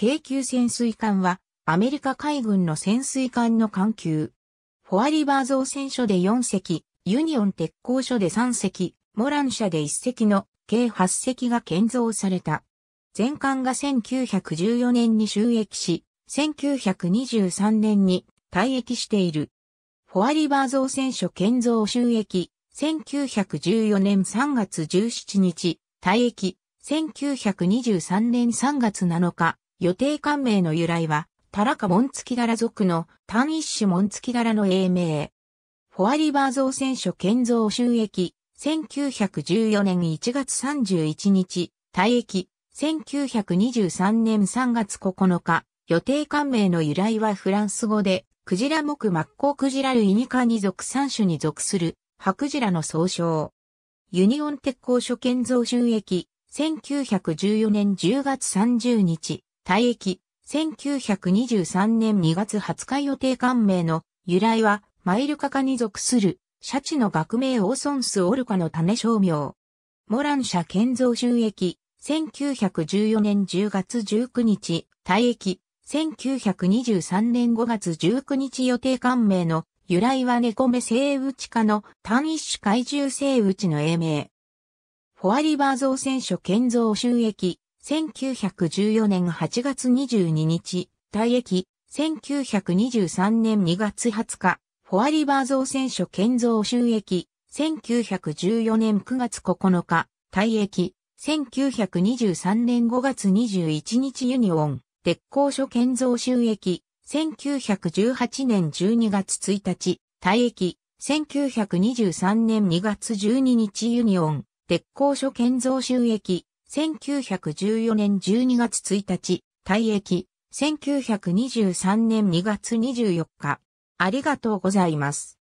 京急潜水艦は、アメリカ海軍の潜水艦の艦級。フォアリバー造船所で4隻、ユニオン鉄工所で3隻、モラン社で1隻の計8隻が建造された。全艦が1914年に収益し、1923年に退役している。フォアリバー造船所建造収益、1914年3月17日、退役、1923年3月7日、予定官名の由来は、タラカモンツキ柄属の単一種モンツキ柄の英名。フォアリバー造船所建造収益、1914年1月31日、退役、1923年3月9日、予定官名の由来はフランス語で、クジラ目マッコウクジラ類ニカニ属3種に属する、ハクジラの総称。ユニオン鉄工所建造収益、1914年10月30日、退役、1923年2月20日予定官名の由来は、マイルカカに属する、シャチの学名オーソンスオルカの種商名。モラン社建造収益、1914年10月19日、退役、1923年5月19日予定官名の由来は猫目生打科の単一種怪獣生打の英名。フォアリバー造船所建造収益、1914年8月22日、退役、1923年2月20日、フォアリバー造船所建造収益、1914年9月9日、退役、1923年5月21日ユニオン、鉄工所建造収益、1918年12月1日、退役、1923年2月12日ユニオン、鉄工所建造収益、1914年12月1日、退役、1923年2月24日。ありがとうございます。